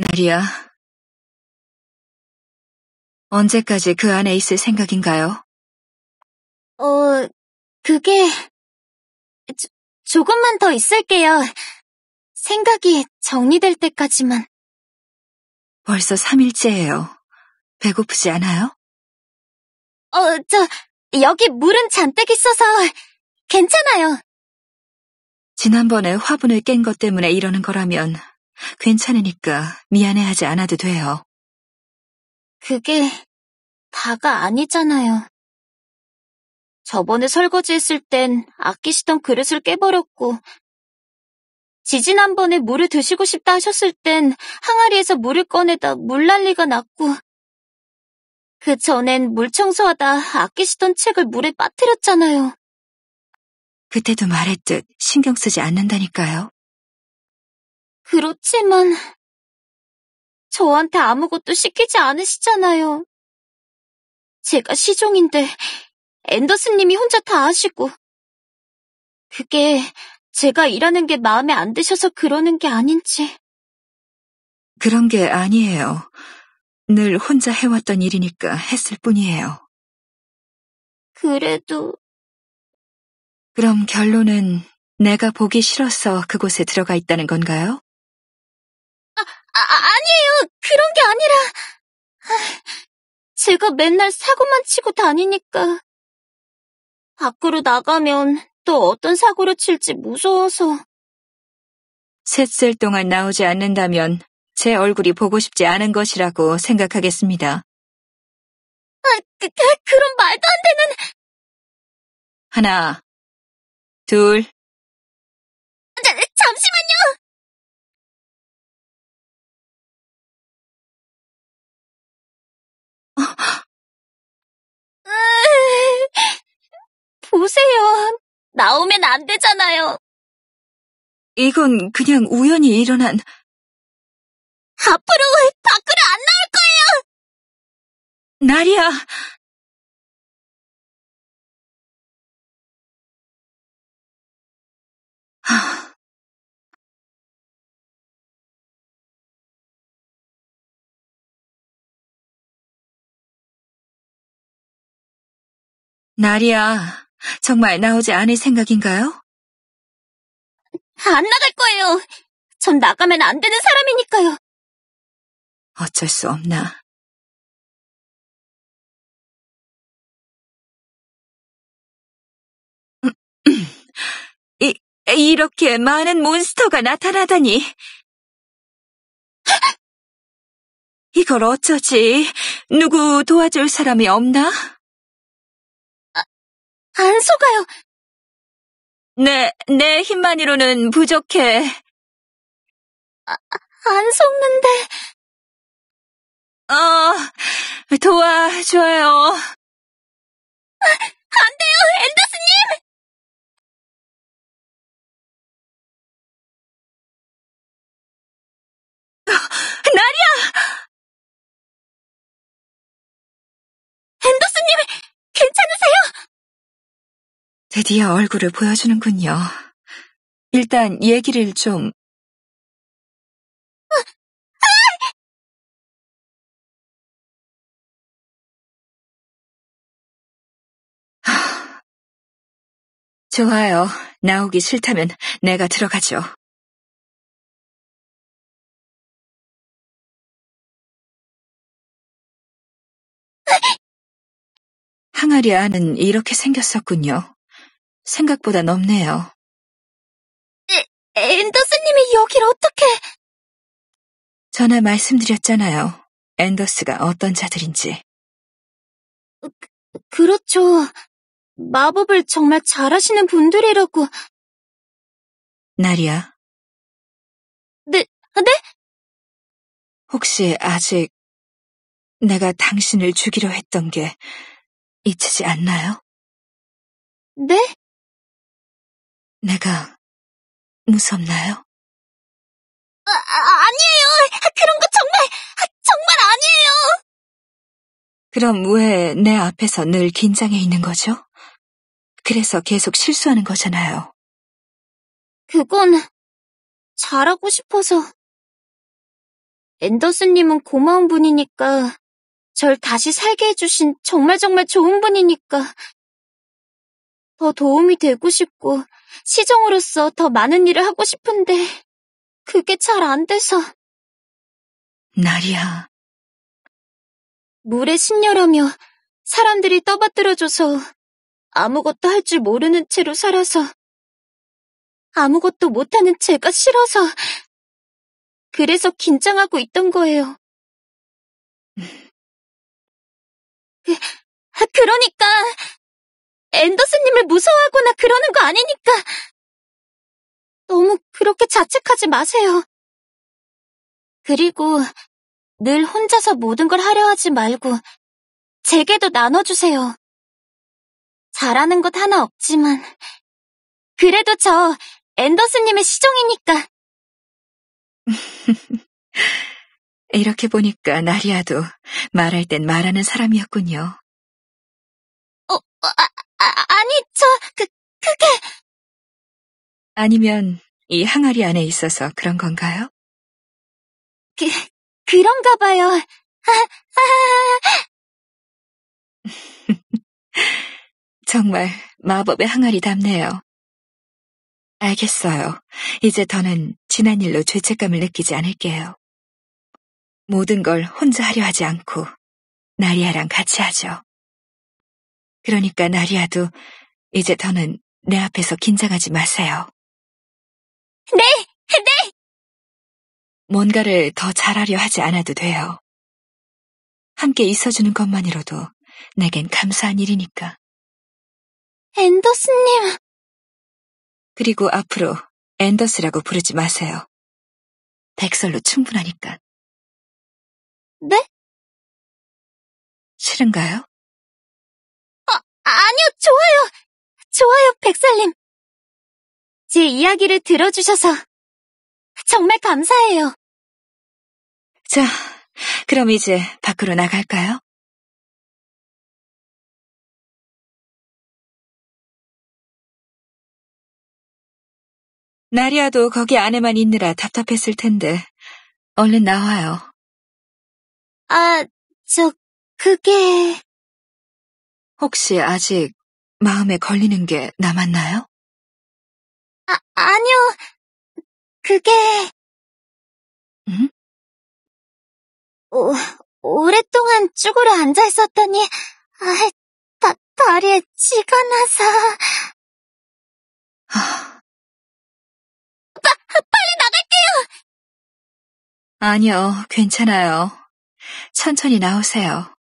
나리야. 언제까지 그 안에 있을 생각인가요? 어, 그게... 조, 조금만 더 있을게요. 생각이 정리될 때까지만. 벌써 3일째예요. 배고프지 않아요? 어, 저, 여기 물은 잔뜩 있어서 괜찮아요. 지난번에 화분을 깬 것 때문에 이러는 거라면 괜찮으니까 미안해하지 않아도 돼요. 그게 다가 아니잖아요. 저번에 설거지했을 땐 아끼시던 그릇을 깨버렸고, 지진 한 번에 물을 드시고 싶다 하셨을 땐 항아리에서 물을 꺼내다 물난리가 났고, 그 전엔 물 청소하다 아끼시던 책을 물에 빠뜨렸잖아요. 그때도 말했듯 신경 쓰지 않는다니까요. 그렇지만 저한테 아무것도 시키지 않으시잖아요. 제가 시종인데 앤더슨님이 혼자 다 아시고 그게 제가 일하는 게 마음에 안 드셔서 그러는 게 아닌지. 그런 게 아니에요. 늘 혼자 해왔던 일이니까 했을 뿐이에요. 그래도. 그럼 결론은 내가 보기 싫어서 그곳에 들어가 있다는 건가요? 아, 아, 아니에요. 그런 게 아니라. 아, 제가 맨날 사고만 치고 다니니까. 밖으로 나가면 또 어떤 사고를 칠지 무서워서. 셋 셀 동안 나오지 않는다면 제 얼굴이 보고 싶지 않은 것이라고 생각하겠습니다. 아, 그, 그, 그런 말도 안 되는. 하나, 둘. 자, 잠시만! 보세요. 나오면 안 되잖아요. 이건 그냥 우연히 일어난. 앞으로 밖으로 안 나올 거예요! 나리야! 나리야. 정말 나오지 않을 생각인가요? 안 나갈 거예요. 전 나가면 안 되는 사람이니까요. 어쩔 수 없나. 이, 이렇게 많은 몬스터가 나타나다니. 이걸 어쩌지? 누구 도와줄 사람이 없나? 안 속아요. 내, 내 힘만으로는 부족해. 아, 안 속는데. 어, 도와줘요. 아, 안 돼요, 앤드! 드디어 얼굴을 보여주는군요. 일단 얘기를 좀. 좋아요. 나오기 싫다면 내가 들어가죠. 항아리 안은 이렇게 생겼었군요. 생각보다 넓네요. 에, 앤더스님이 여길 어떻게... 전에 말씀드렸잖아요. 앤더스가 어떤 자들인지. 그, 그 렇죠 마법을 정말 잘하시는 분들이라고. 나리야. 네, 네? 혹시 아직 내가 당신을 죽이려 했던 게 잊히지 않나요? 네? 내가 무섭나요? 아, 아 아니에요. 아, 그런 거 정말, 아, 정말 아니에요. 그럼 왜 내 앞에서 늘 긴장해 있는 거죠? 그래서 계속 실수하는 거잖아요. 그건 잘하고 싶어서. 앤더슨님은 고마운 분이니까, 절 다시 살게 해주신 정말 정말 좋은 분이니까 더 도움이 되고 싶고, 시정으로서 더 많은 일을 하고 싶은데, 그게 잘 안 돼서. 나리야. 물에 신녀라며 사람들이 떠받들어줘서 아무것도 할 줄 모르는 채로 살아서 아무것도 못하는 제가 싫어서 그래서 긴장하고 있던 거예요. 음. 그, 아, 그러니까 사람을 무서워하거나 그러는 거 아니니까. 너무 그렇게 자책하지 마세요. 그리고 늘 혼자서 모든 걸 하려 하지 말고 제게도 나눠주세요. 잘하는 것 하나 없지만 그래도 저 앤더스님의 시종이니까. 이렇게 보니까 나리아도 말할 땐 말하는 사람이었군요. 그, 그게. 아니면 이 항아리 안에 있어서 그런 건가요? 그, 그런가 봐요. 정말 마법의 항아리답네요. 알겠어요. 이제 더는 지난 일로 죄책감을 느끼지 않을게요. 모든 걸 혼자 하려 하지 않고 나리아랑 같이 하죠. 그러니까 나리아도 이제 더는 내 앞에서 긴장하지 마세요. 네! 네! 뭔가를 더 잘하려 하지 않아도 돼요. 함께 있어주는 것만으로도 내겐 감사한 일이니까. 앤더스님. 그리고 앞으로 앤더스라고 부르지 마세요. 백설로 충분하니까. 네? 싫은가요? 아, 아니요, 좋아요! 좋아요, 백살님. 제 이야기를 들어주셔서 정말 감사해요. 자, 그럼 이제 밖으로 나갈까요? 나리아도 거기 안에만 있느라 답답했을 텐데, 얼른 나와요. 아, 저, 그게... 혹시 아직 마음에 걸리는 게 남았나요? 아, 아니요. 그게... 응? 오, 오랫동안 쭈그려 앉아 있었더니, 아, 다, 다리에 쥐가 나서... 하... 아. 빠, 빨리 나갈게요! 아니요, 괜찮아요. 천천히 나오세요.